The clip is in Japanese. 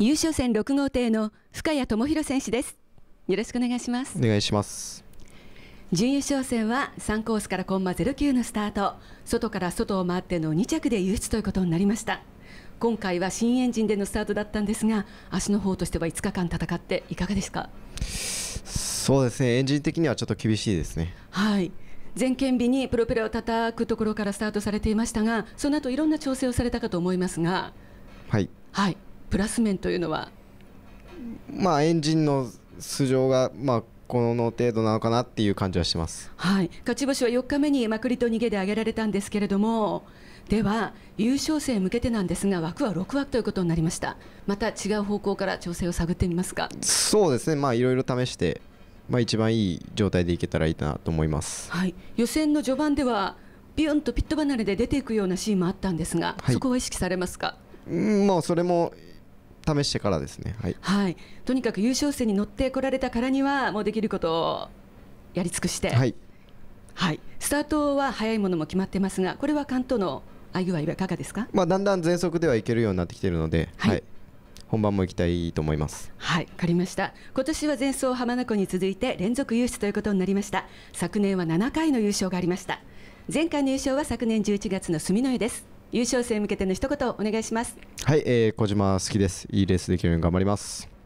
優勝戦6号艇の深谷智弘選手ですよろしくお願いしますお願いします準優勝戦は3コースからコンマ09のスタート外から外を回っての2着で優勝ということになりました今回は新エンジンでのスタートだったんですが足の方としては5日間戦っていかがですかそうですねエンジン的にはちょっと厳しいですねはい全剣日にプロペラを叩くところからスタートされていましたがその後いろんな調整をされたかと思いますがはい、はい、プラス面というのはまあエンジンの素性がまあこの程度なのかなっていう感じはします、はい、勝ち星は4日目にまくりと逃げで挙げられたんですけれどもでは優勝戦へ向けてなんですが枠は6枠ということになりましたまた違う方向から調整を探ってみますかそうですねまあいろいろ試して、まあ、一番いい状態でいけたらいいなと思います、はい、予選の序盤ではビュンとピット離れで出ていくようなシーンもあったんですが、はい、そこは意識されますかうん、まあ、それも試してからですね、はい、はい、とにかく優勝戦に乗ってこられたからにはもうできることをやり尽くして、はい、はい、スタートは早いものも決まってますがこれは関東の相具合はいかがですか、まあ、だんだん全速ではいけるようになってきているので、はい、はい、本番も行きたいと思いますはい分かりました今年は前走浜名湖に続いて連続優勝ということになりました昨年は7回の優勝がありました前回の優勝は昨年11月の住之江です優勝戦向けての一言お願いしますはい、えー、小島好きですいいレースできるように頑張ります